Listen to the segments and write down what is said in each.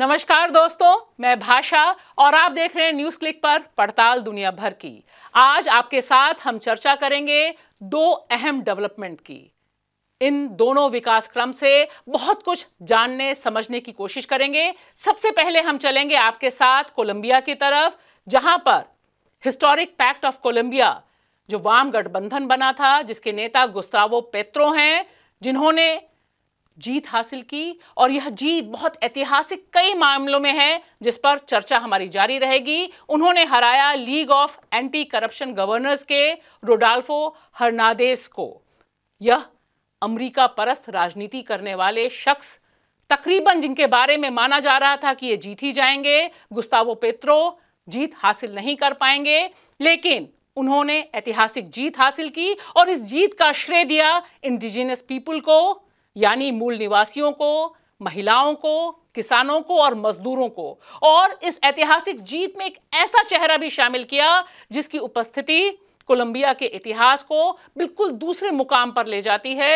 नमस्कार दोस्तों मैं भाषा और आप देख रहे हैं न्यूज क्लिक पर पड़ताल दुनिया भर की आज आपके साथ हम चर्चा करेंगे दो अहम डेवलपमेंट की इन दोनों विकास क्रम से बहुत कुछ जानने समझने की कोशिश करेंगे सबसे पहले हम चलेंगे आपके साथ कोलंबिया की तरफ जहां पर हिस्टोरिक पैक्ट ऑफ कोलंबिया जो वाम गठबंधन बना था जिसके नेता गुस्तावो पेत्रो हैं जिन्होंने जीत हासिल की और यह जीत बहुत ऐतिहासिक कई मामलों में है जिस पर चर्चा हमारी जारी रहेगी उन्होंने हराया league of anti corruption governors के रोडाल्फो हर्नादेस को यह अमेरिका परस्त राजनीति करने वाले शख्स तकरीबन जिनके बारे में माना जा रहा था कि ये जीत ही जाएंगे गुस्तावो पेत्रो जीत हासिल नहीं कर पाएंगे लेकिन उन्होंने ऐतिहासिक जीत हासिल की और इस जीत का श्रेय दिया इंडिजिनियस पीपल को यानी मूल निवासियों को महिलाओं को किसानों को और मजदूरों को और इस ऐतिहासिक जीत में एक ऐसा चेहरा भी शामिल किया जिसकी उपस्थिति कोलंबिया के इतिहास को बिल्कुल दूसरे मुकाम पर ले जाती है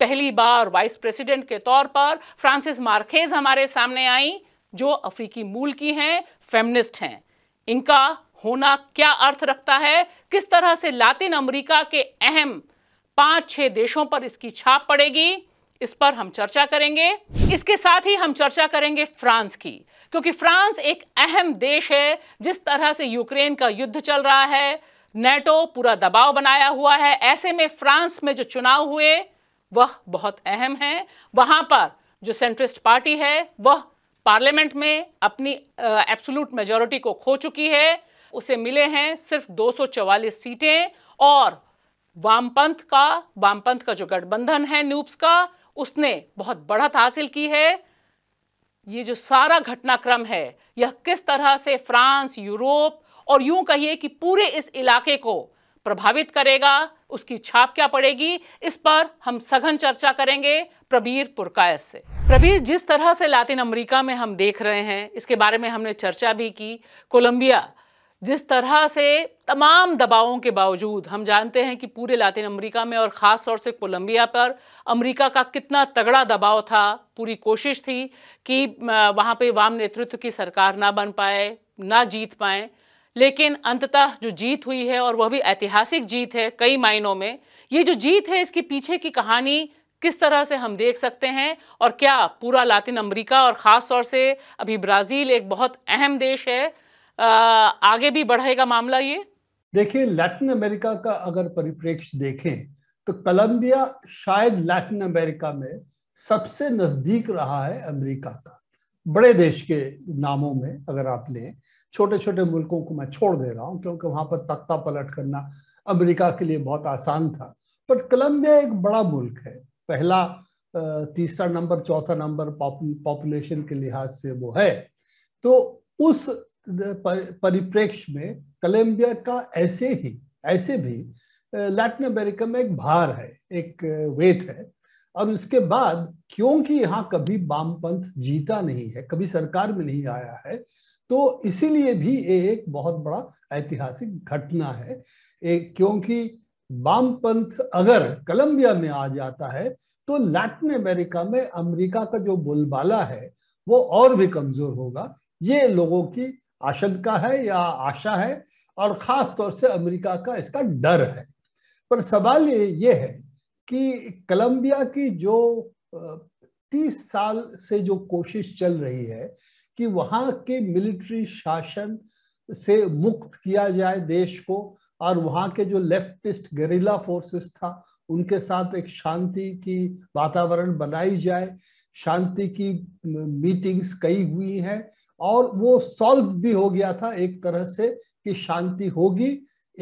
पहली बार वाइस प्रेसिडेंट के तौर पर फ्रांसिस मार्केज हमारे सामने आई जो अफ्रीकी मूल की हैं फेमनिस्ट हैं इनका होना क्या अर्थ रखता है किस तरह से लातिन अमरीका के अहम पांच छह देशों पर इसकी छाप पड़ेगी इस पर हम चर्चा करेंगे इसके साथ ही हम चर्चा करेंगे फ्रांस की क्योंकि फ्रांस एक अहम देश है जिस तरह से यूक्रेन का युद्ध चल रहा है नेटो पूरा दबाव बनाया हुआ है ऐसे में फ्रांस में जो चुनाव हुए वह बहुत अहम है वहां पर जो सेंट्रिस्ट पार्टी है वह पार्लियामेंट में अपनी एब्सोलूट मेजोरिटी को खो चुकी है उसे मिले हैं सिर्फ 244 सीटें और वामपंथ का वामपंथ का जो गठबंधन है न्यूब्स का उसने बहुत बढ़त हासिल की है ये जो सारा घटनाक्रम है यह किस तरह से फ्रांस यूरोप और यूं कहिए कि पूरे इस इलाके को प्रभावित करेगा उसकी छाप क्या पड़ेगी इस पर हम सघन चर्चा करेंगे प्रबीर पुरकायस से प्रबीर जिस तरह से लातिन अमेरिका में हम देख रहे हैं इसके बारे में हमने चर्चा भी की कोलंबिया जिस तरह से तमाम दबावों के बावजूद हम जानते हैं कि पूरे लातिन अमेरिका में और ख़ास तौर से कोलंबिया पर अमेरिका का कितना तगड़ा दबाव था पूरी कोशिश थी कि वहाँ पे वाम नेतृत्व की सरकार ना बन पाए ना जीत पाए लेकिन अंततः जो जीत हुई है और वह भी ऐतिहासिक जीत है कई मायनों में ये जो जीत है इसके पीछे की कहानी किस तरह से हम देख सकते हैं और क्या पूरा लातिन अमरीका और ख़ास तौर से अभी ब्राज़ील एक बहुत अहम देश है आगे भी बढ़ेगा मामला ये देखिए लैटिन अमेरिका का अगर परिप्रेक्ष्य देखें तो कोलंबिया शायद लैटिन अमेरिका में सबसे नजदीक रहा है अमेरिका का बड़े देश के नामों में अगर आप लें छोटे छोटे मुल्कों को मैं छोड़ दे रहा हूँ क्योंकि वहां पर तख्ता पलट करना अमेरिका के लिए बहुत आसान था बट कोलंबिया एक बड़ा मुल्क है पहला तीसरा नंबर चौथा नंबर पॉपुलेशन के लिहाज से वो है तो उस परिप्रेक्ष्य में कलम्बिया का ऐसे ही ऐसे भी लैटिन अमेरिका में एक भार है एक वेट है और उसके बाद क्योंकि यहाँ कभी वामपंथ जीता नहीं है कभी सरकार में नहीं आया है तो इसीलिए भी ये एक बहुत बड़ा ऐतिहासिक घटना है एक क्योंकि वामपंथ अगर कलंबिया में आ जाता है तो लैटिन अमेरिका में अमेरिका का जो बोलबाला है वो और भी कमजोर होगा ये लोगों की आशंका है या आशा है और खास तौर से अमेरिका का इसका डर है पर सवाल ये है कि कोलंबिया की जो तीस साल से जो कोशिश चल रही है कि वहाँ के मिलिट्री शासन से मुक्त किया जाए देश को और वहाँ के जो लेफ्टिस्ट गरीला फोर्सेस था उनके साथ एक शांति की वातावरण बनाई जाए शांति की मीटिंग्स कई हुई हैं और वो सॉल्व भी हो गया था एक तरह से कि शांति होगी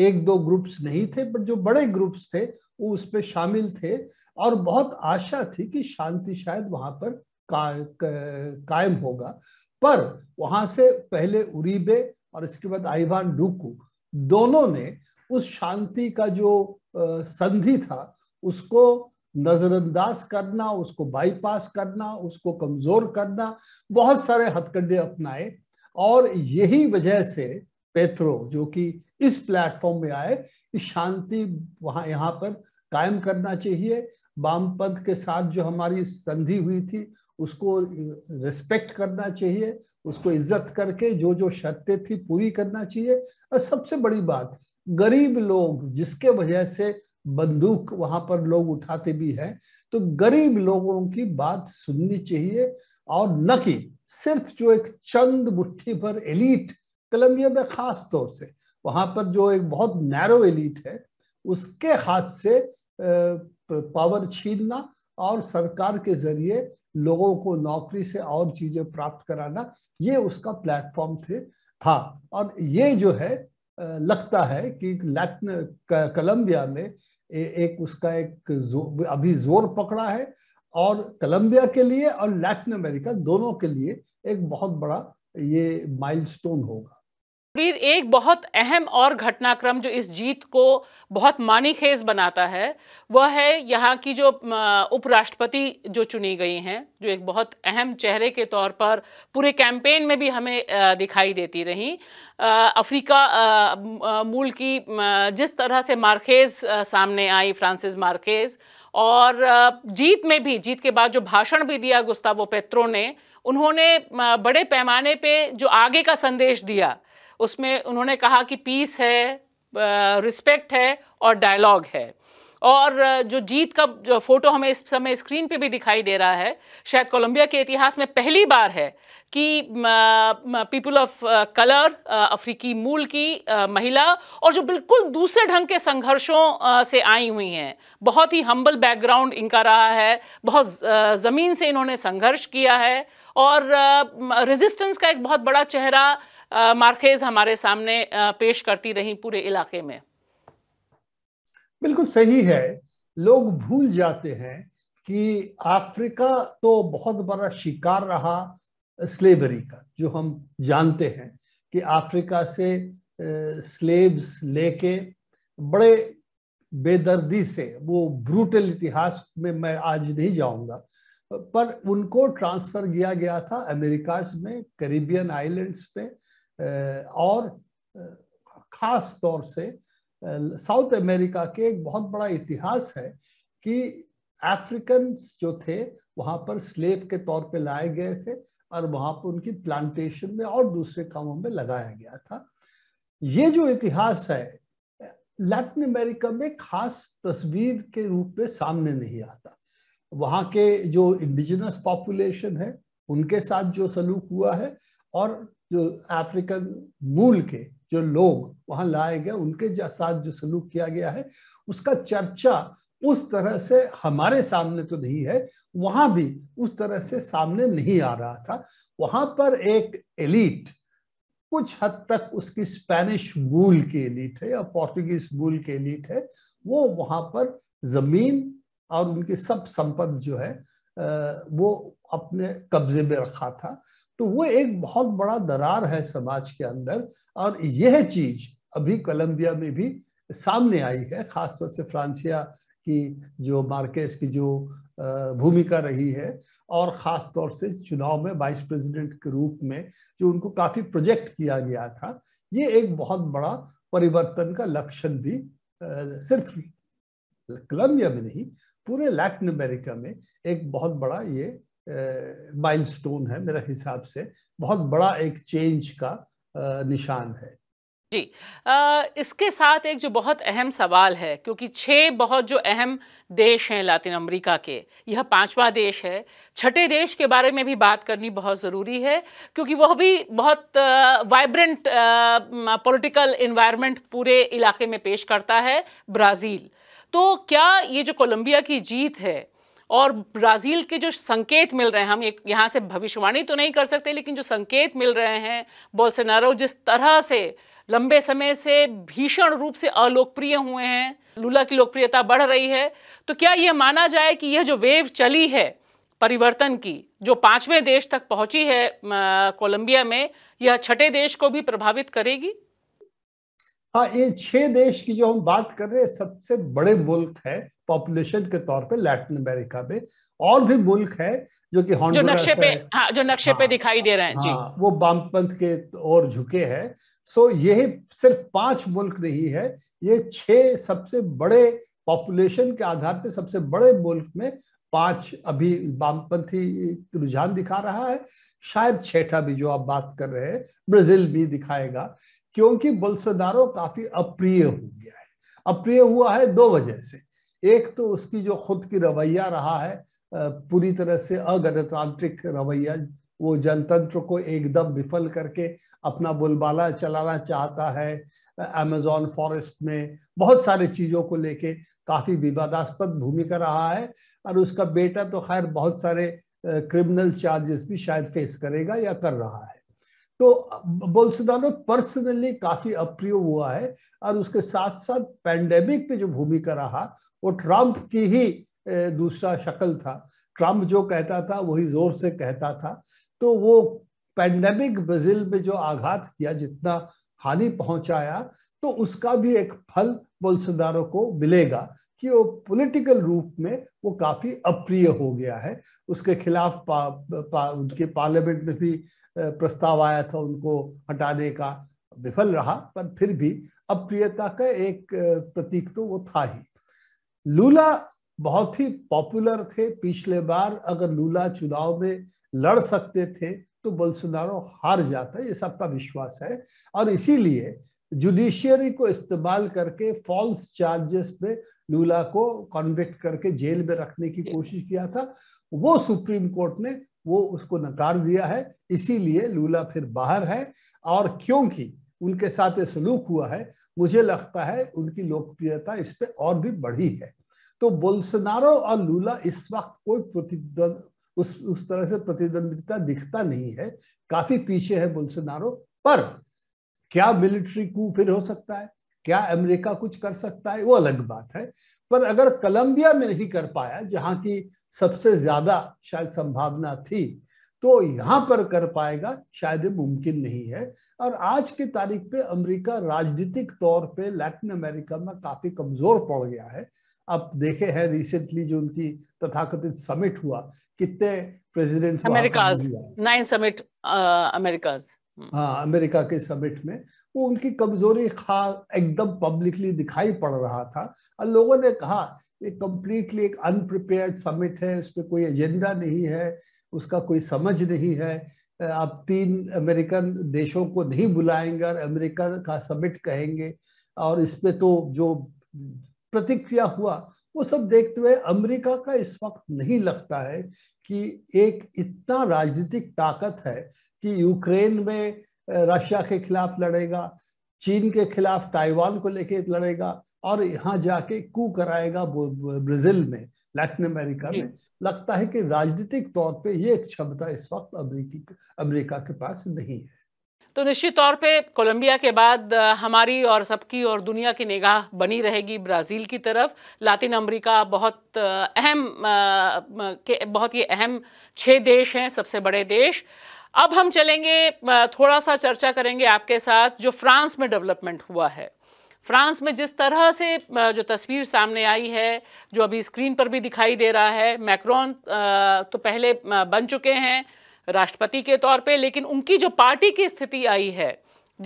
एक दो ग्रुप्स नहीं थे पर जो बड़े ग्रुप्स थे वो उस पर शामिल थे और बहुत आशा थी कि शांति शायद वहां पर का, का, कायम होगा पर वहां से पहले उरीबे और इसके बाद आईवान डूकू दोनों ने उस शांति का जो संधि था उसको नजरअंदाज करना उसको बाईपास करना उसको कमजोर करना बहुत सारे हथकंडे अपनाए और यही वजह से पेत्रो जो कि इस प्लेटफॉर्म में आए कि शांति वहां यहाँ पर कायम करना चाहिए वामपंथ के साथ जो हमारी संधि हुई थी उसको रिस्पेक्ट करना चाहिए उसको इज्जत करके जो जो शर्तें थी पूरी करना चाहिए और सबसे बड़ी बात गरीब लोग जिसके वजह से बंदूक वहां पर लोग उठाते भी हैं तो गरीब लोगों की बात सुननी चाहिए और न कि सिर्फ जो एक चंद मुट्ठी पर एलिट कोलंबिया में खास तौर से वहां पर जो एक बहुत नैरो एलिट है उसके हाथ से पावर छीनना और सरकार के जरिए लोगों को नौकरी से और चीजें प्राप्त कराना ये उसका प्लेटफॉर्म थे था हाँ, और ये जो है लगता है कि लैटिन कोलंबिया में ए, एक उसका एक जो, अभी जोर पकड़ा है और कोलंबिया के लिए और लैटिन अमेरिका दोनों के लिए एक बहुत बड़ा ये माइलस्टोन होगा एक बहुत अहम और घटनाक्रम जो इस जीत को बहुत मानी खेज बनाता है वह है यहाँ की जो उपराष्ट्रपति जो चुनी गई हैं जो एक बहुत अहम चेहरे के तौर पर पूरे कैंपेन में भी हमें दिखाई देती रहीं अफ्रीका मूल की जिस तरह से मार्केज सामने आई फ्रांसिस मार्केज और जीत में भी जीत के बाद जो भाषण भी दिया गुस्तावो पेत्रो ने उन्होंने बड़े पैमाने पे जो आगे का संदेश दिया उसमें उन्होंने कहा कि पीस है रिस्पेक्ट है और डायलॉग है और जो जीत का जो फोटो हमें इस समय स्क्रीन पे भी दिखाई दे रहा है शायद कोलंबिया के इतिहास में पहली बार है कि पीपल ऑफ कलर अफ्रीकी मूल की महिला और जो बिल्कुल दूसरे ढंग के संघर्षों से आई हुई हैं बहुत ही हम्बल बैकग्राउंड इनका रहा है बहुत ज़मीन से इन्होंने संघर्ष किया है और रेजिस्टेंस का एक बहुत बड़ा चेहरा मार्केज हमारे सामने पेश करती रही पूरे इलाके में बिल्कुल सही है लोग भूल जाते हैं कि अफ्रीका तो बहुत बड़ा शिकार रहा स्लेवरी का जो हम जानते हैं कि अफ्रीका से स्लेव्स लेके बड़े बेदर्दी से वो ब्रूटल इतिहास में मैं आज नहीं जाऊंगा पर उनको ट्रांसफर किया गया था अमेरिकाज में करीबियन आइलैंड्स में और खास तौर से साउथ अमेरिका के एक बहुत बड़ा इतिहास है कि अफ्रीकन जो थे वहां पर स्लेव के तौर पे लाए गए थे और वहां पर उनकी प्लांटेशन में और दूसरे कामों में लगाया गया था ये जो इतिहास है लैटिन अमेरिका में खास तस्वीर के रूप में सामने नहीं आता वहाँ के जो इंडिजिनस पॉपुलेशन है उनके साथ जो सलूक हुआ है और जो अफ्रीकन मूल के जो लोग वहां लाए गए उनके साथ जो सलूक किया गया है उसका चर्चा उस तरह से हमारे सामने तो नहीं है वहां भी उस तरह से सामने नहीं आ रहा था वहां पर एक एलिट कुछ हद तक उसकी स्पेनिश मूल की एलिट है या पोर्टुगीज मूल की एलिट है वो वहां पर जमीन और उनकी सब संपद जो है वो अपने कब्जे में रखा था तो वो एक बहुत बड़ा दरार है समाज के अंदर और यह चीज अभी कोलंबिया में भी सामने आई है खासतौर से फ्रांसिया की जो मार्केस की जो भूमिका रही है और ख़ास तौर से चुनाव में वाइस प्रेसिडेंट के रूप में जो उनको काफ़ी प्रोजेक्ट किया गया था ये एक बहुत बड़ा परिवर्तन का लक्षण भी सिर्फ कोलंबिया में नहीं पूरे लैटिन अमेरिका में एक बहुत बड़ा ये माइलस्टोन है मेरे हिसाब से बहुत बड़ा एक चेंज का निशान है जी आ, इसके साथ एक जो बहुत अहम सवाल है क्योंकि छः बहुत जो अहम देश हैं लातिन अमेरिका के यह पांचवा देश है छठे देश के बारे में भी बात करनी बहुत ज़रूरी है क्योंकि वह भी बहुत वाइब्रेंट पॉलिटिकल इन्वायरमेंट पूरे इलाके में पेश करता है ब्राज़ील तो क्या ये जो कोलंबिया की जीत है और ब्राज़ील के जो संकेत मिल रहे हैं हम एक यहाँ से भविष्यवाणी तो नहीं कर सकते लेकिन जो संकेत मिल रहे हैं बोलसेनारो जिस तरह से लंबे समय से भीषण रूप से अलोकप्रिय हुए हैं लूला की लोकप्रियता बढ़ रही है तो क्या यह माना जाए कि यह जो वेव चली है परिवर्तन की जो पांचवें देश तक पहुंची है कोलंबिया में यह छठे देश को भी प्रभावित करेगी हाँ ये छह देश की जो हम बात कर रहे हैं सबसे बड़े मुल्क है पॉपुलेशन के तौर पे लैटिन अमेरिका में और भी मुल्क है जो कि हाँ, जो नक्शे पे हाँ, जो नक्शे हाँ, पे दिखाई दे रहे हैं जी हाँ, वो वामपंथ के और झुके हैं सो ये सिर्फ पांच मुल्क नहीं है ये छह सबसे बड़े पॉपुलेशन के आधार पे सबसे बड़े मुल्क में पांच अभी वामपंथी रुझान दिखा रहा है शायद छठा भी जो आप बात कर रहे हैं ब्राजील भी दिखाएगा क्योंकि बोल्सोनारो काफी अप्रिय हो गया है अप्रिय हुआ है दो वजह से एक तो उसकी जो खुद की रवैया रहा है पूरी तरह से अगणतांत्रिक रवैया वो जनतंत्र को एकदम विफल करके अपना बुलबाला चलाना चाहता है अमेजोन फॉरेस्ट में बहुत सारे चीज़ों को लेके काफ़ी विवादास्पद भूमिका रहा है और उसका बेटा तो खैर बहुत सारे क्रिमिनल चार्जेस भी शायद फेस करेगा या कर रहा है तो बोलसदानो पर्सनली काफी अप्रिय हुआ है और उसके साथ साथ पैंडेमिक पे जो भूमिका रहा वो ट्रंप की ही दूसरा शक्ल था ट्रंप जो कहता था वही जोर से कहता था तो वो पैंडेमिक ब्राजील में जो आघात किया जितना हानि पहुंचाया तो उसका भी एक फल बोलसदारों को मिलेगा कि वो पॉलिटिकल रूप में वो काफी अप्रिय हो गया है उसके खिलाफ पा, पा, उनके पार्लियामेंट में भी प्रस्ताव आया था उनको हटाने का विफल रहा पर फिर भी अप्रियता का एक प्रतीक तो वो था ही लूला बहुत ही पॉपुलर थे पिछले बार अगर लूला चुनाव में लड़ सकते थे तो बोलसुनारो हार जाता है ये सबका विश्वास है और इसीलिए जुडिशियरी को इस्तेमाल करके फॉल्स चार्जेस पे लूला को कॉन्विक्ट करके जेल में रखने की कोशिश किया था वो सुप्रीम कोर्ट ने वो उसको नकार दिया है इसीलिए लूला फिर बाहर है और क्योंकि उनके साथ ये सलूक हुआ है मुझे लगता है उनकी लोकप्रियता इस पर और भी बढ़ी है तो बोल्सनारो और लूला इस वक्त कोई प्रतिद्वंद उस उस तरह से प्रतिद्वंदिता दिखता नहीं है काफी पीछे है बोल्सनारो पर क्या मिलिट्री कू फिर हो सकता है क्या अमेरिका कुछ कर सकता है वो अलग बात है पर अगर कोलंबिया में नहीं कर पाया जहां की सबसे ज्यादा शायद संभावना थी तो यहां पर कर पाएगा शायद मुमकिन नहीं है और आज की तारीख पे अमेरिका राजनीतिक तौर पे लैटिन अमेरिका में काफी कमजोर पड़ गया है आप देखे हैं रिसेंटली जो उनकी तथाकथित समिट हुआ कितने presidents Americas nine summit Americas hmm. हाँ अमेरिका के समिट में वो उनकी कमजोरी खा एकदम पब्लिकली दिखाई पड़ रहा था और लोगों ने कहा ये कम्प्लीटली एक अनप्रिपेयर्ड समिट है उस पर कोई एजेंडा नहीं है उसका कोई समझ नहीं है आप तीन अमेरिकन देशों को नहीं बुलाएंगे और अमेरिका का समिट कहेंगे और इस पर तो जो प्रतिक्रिया हुआ वो सब देखते हुए अमेरिका का इस वक्त नहीं लगता है कि एक इतना राजनीतिक ताकत है कि यूक्रेन में रशिया के खिलाफ लड़ेगा चीन के खिलाफ ताइवान को लेके लड़ेगा और यहाँ जाके कू कराएगा ब्राजील में लैटिन अमेरिका में लगता है कि राजनीतिक तौर पे ये क्षमता इस वक्त अमरीकी अमेरिका के पास नहीं है तो निश्चित तौर पे कोलंबिया के बाद हमारी और सबकी और दुनिया की निगाह बनी रहेगी ब्राज़ील की तरफ लातिन अमेरिका बहुत अहम के बहुत ही अहम छः देश हैं सबसे बड़े देश अब हम चलेंगे थोड़ा सा चर्चा करेंगे आपके साथ जो फ्रांस में डेवलपमेंट हुआ है फ्रांस में जिस तरह से जो तस्वीर सामने आई है जो अभी स्क्रीन पर भी दिखाई दे रहा है मैक्रॉन तो पहले बन चुके हैं राष्ट्रपति के तौर पे लेकिन उनकी जो पार्टी की स्थिति आई है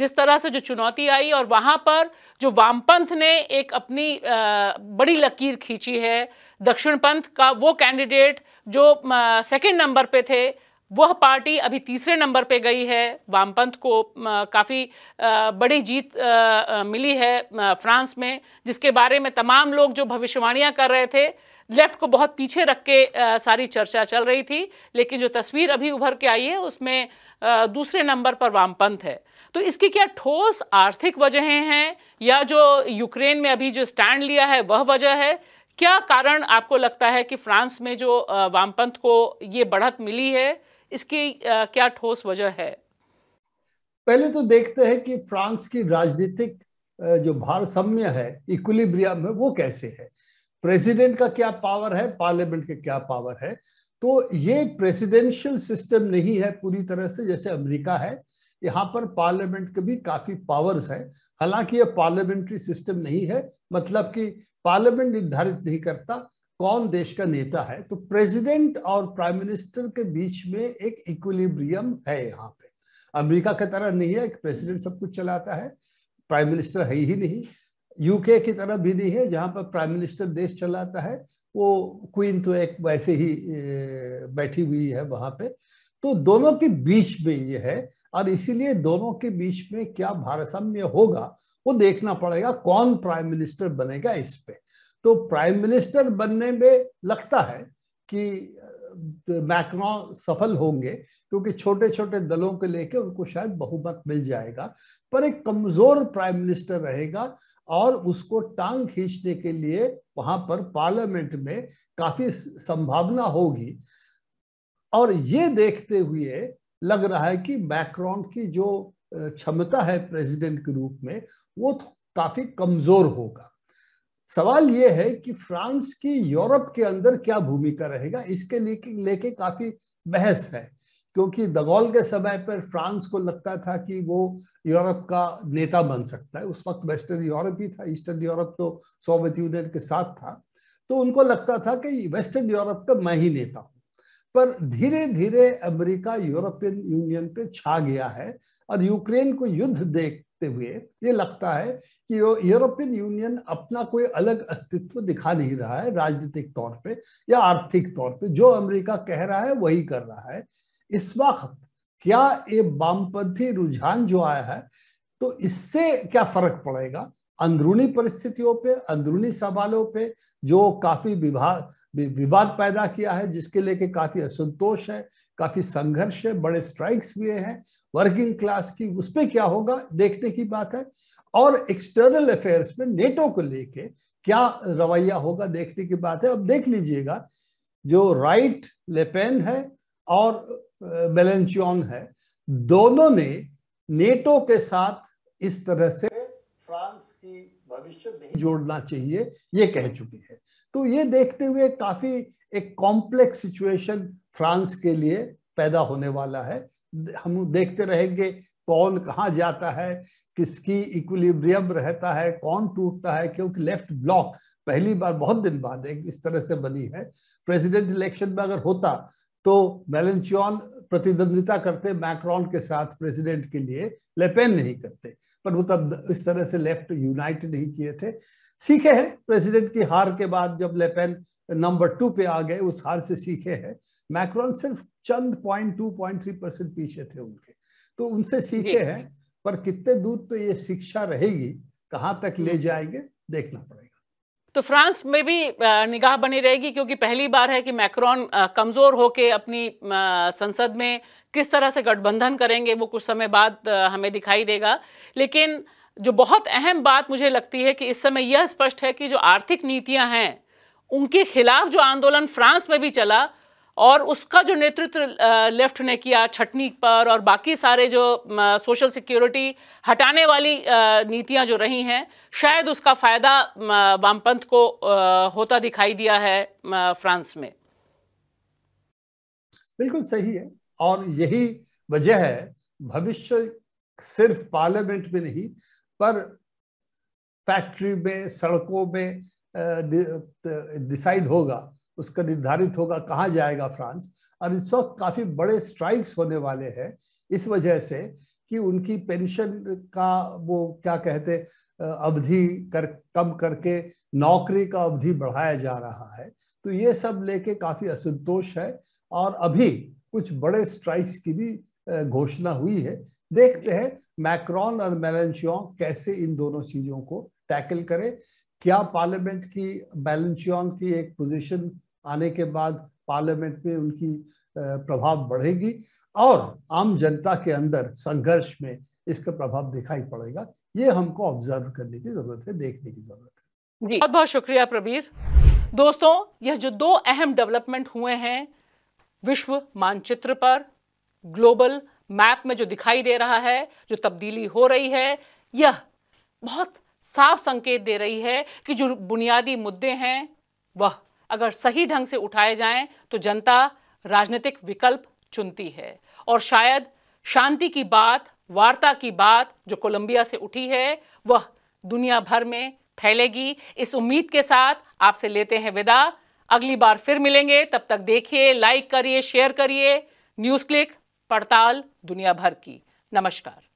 जिस तरह से जो चुनौती आई और वहाँ पर जो वामपंथ ने एक अपनी बड़ी लकीर खींची है दक्षिण पंथ का वो कैंडिडेट जो सेकंड नंबर पे थे वह पार्टी अभी तीसरे नंबर पे गई है वामपंथ को काफ़ी बड़ी जीत मिली है फ्रांस में जिसके बारे में तमाम लोग जो भविष्यवाणियां कर रहे थे लेफ्ट को बहुत पीछे रख के सारी चर्चा चल रही थी लेकिन जो तस्वीर अभी उभर के आई है उसमें दूसरे नंबर पर वामपंथ है तो इसकी क्या ठोस आर्थिक वजहें हैं या जो यूक्रेन में अभी जो स्टैंड लिया है वह वजह है क्या कारण आपको लगता है कि फ्रांस में जो वामपंथ को ये बढ़त मिली है इसकी क्या ठोस वजह है पहले तो देखते हैं कि फ्रांस की राजनीतिक जो भारसम्य है इक्विलिब्रियम है वो कैसे है प्रेसिडेंट का क्या पावर है पार्लियामेंट के क्या पावर है तो ये प्रेसिडेंशियल सिस्टम नहीं है पूरी तरह से जैसे अमेरिका है यहाँ पर पार्लियामेंट के भी काफी पावर्स है हालांकि यह पार्लियामेंट्री सिस्टम नहीं है मतलब कि पार्लियामेंट निर्धारित नहीं करता कौन देश का नेता है तो प्रेसिडेंट और प्राइम मिनिस्टर के बीच में एक इक्विलिब्रियम है यहाँ पे अमेरिका की तरह नहीं है प्रेसिडेंट सब कुछ चलाता है प्राइम मिनिस्टर है ही नहीं यूके की तरह भी नहीं है जहाँ पर प्राइम मिनिस्टर देश चलाता है वो क्वीन तो एक वैसे ही बैठी हुई है वहां पे तो दोनों के बीच में ये है और इसीलिए दोनों के बीच में क्या भारसाम्य होगा वो देखना पड़ेगा कौन प्राइम मिनिस्टर बनेगा इस पे तो प्राइम मिनिस्टर बनने में लगता है कि मैक्रॉन सफल होंगे क्योंकि छोटे छोटे दलों के लेके उनको शायद बहुमत मिल जाएगा पर एक कमजोर प्राइम मिनिस्टर रहेगा और उसको टांग खींचने के लिए वहां पर पार्लियामेंट में काफी संभावना होगी और ये देखते हुए लग रहा है कि मैक्रॉन की जो क्षमता है प्रेसिडेंट के रूप में वो तो काफी कमजोर होगा सवाल ये है कि फ्रांस की यूरोप के अंदर क्या भूमिका रहेगा इसके लेके लेके काफी बहस है क्योंकि दगौल के समय पर फ्रांस को लगता था कि वो यूरोप का नेता बन सकता है उस वक्त वेस्टर्न यूरोप ही था ईस्टर्न यूरोप तो सोवियत यूनियन के साथ था तो उनको लगता था कि वेस्टर्न यूरोप का मैं ही नेता हूँ पर धीरे धीरे अमेरिका यूरोपियन यूनियन पे छा गया है और यूक्रेन को युद्ध देख देखते हुए ये लगता है कि यूरोपियन यूनियन अपना कोई अलग अस्तित्व दिखा नहीं रहा है राजनीतिक तौर पे या आर्थिक तौर पे जो अमेरिका कह रहा है वही कर रहा है इस वक्त क्या ये वामपंथी रुझान जो आया है तो इससे क्या फर्क पड़ेगा अंदरूनी परिस्थितियों पे अंदरूनी सवालों पे जो काफी विवाद विवाद पैदा किया है जिसके लेके काफी असंतोष है काफी संघर्ष है बड़े स्ट्राइक्स हुए हैं वर्किंग क्लास की उस पर क्या होगा देखने की बात है और एक्सटर्नल अफेयर्स में नेटो को लेके क्या रवैया होगा देखने की बात है अब देख लीजिएगा जो राइट लेपेन है और बेलेंचियन है दोनों ने नेटो के साथ इस तरह से फ्रांस की भविष्य नहीं जोड़ना चाहिए ये कह चुकी है तो ये देखते हुए काफी एक कॉम्प्लेक्स सिचुएशन फ्रांस के लिए पैदा होने वाला है हम देखते रहेंगे कौन कहाँ जाता है किसकी इक्विलिब्रियम रहता है कौन टूटता है क्योंकि लेफ्ट ब्लॉक पहली बार बहुत दिन बाद एक इस तरह से बनी है प्रेसिडेंट इलेक्शन में अगर होता तो मेलेंचियन प्रतिद्वंदिता करते मैक्रॉन के साथ प्रेसिडेंट के लिए लेपेन नहीं करते पर वो तब इस तरह से लेफ्ट यूनाइट नहीं किए थे सीखे हैं प्रेसिडेंट की हार के बाद जब लेपेन नंबर टू पे आ गए उस हार से सीखे हैं मैक्रोन सिर्फ चंद point two point three percent पीछे थे उनके तो उनसे सीखे हैं पर कितने दूर तो ये शिक्षा रहेगी कहाँ तक ले हम्म। जाएंगे देखना पड़ेगा तो फ्रांस में भी निगाह बनी रहेगी क्योंकि पहली बार है कि मैक्रोन कमज़ोर होके अपनी संसद में किस तरह से गठबंधन करेंगे वो कुछ समय बाद हमें दिखाई देगा लेकिन जो बहुत अहम बात मुझे लगती है कि इस समय यह स्पष्ट है कि जो आर्थिक नीतियां हैं उनके खिलाफ जो आंदोलन फ्रांस में भी चला और उसका जो नेतृत्व लेफ्ट ने किया छटनी पर और बाकी सारे जो सोशल सिक्योरिटी हटाने वाली नीतियां जो रही हैं शायद उसका फ़ायदा वामपंथ को होता दिखाई दिया है फ्रांस में बिल्कुल सही है और यही वजह है भविष्य सिर्फ पार्लियामेंट में नहीं पर फैक्ट्री में सड़कों में डिसाइड होगा उसका निर्धारित होगा कहाँ जाएगा फ्रांस और इस वक्त काफी बड़े स्ट्राइक्स होने वाले हैं इस वजह से कि उनकी पेंशन का वो क्या कहते अवधि कर कम करके नौकरी का अवधि बढ़ाया जा रहा है तो ये सब लेके काफी असंतोष है और अभी कुछ बड़े स्ट्राइक्स की भी घोषणा हुई है देखते हैं मैक्रॉन और मेलेंशियॉ कैसे इन दोनों चीजों को टैकल करें क्या पार्लियामेंट की बैलेंशियन की एक पोजीशन आने के बाद पार्लियामेंट में उनकी प्रभाव बढ़ेगी और आम जनता के अंदर संघर्ष में इसका प्रभाव दिखाई पड़ेगा ये हमको ऑब्जर्व करने की जरूरत है देखने की जरूरत है जी बहुत बहुत शुक्रिया प्रबीर दोस्तों यह जो दो अहम डेवलपमेंट हुए हैं विश्व मानचित्र पर ग्लोबल मैप में जो दिखाई दे रहा है जो तब्दीली हो रही है यह बहुत साफ संकेत दे रही है कि जो बुनियादी मुद्दे हैं वह अगर सही ढंग से उठाए जाएं तो जनता राजनीतिक विकल्प चुनती है और शायद शांति की बात वार्ता की बात जो कोलंबिया से उठी है वह दुनिया भर में फैलेगी इस उम्मीद के साथ आपसे लेते हैं विदा अगली बार फिर मिलेंगे तब तक देखिए लाइक करिए शेयर करिए न्यूज़ क्लिक पड़ताल दुनिया भर की नमस्कार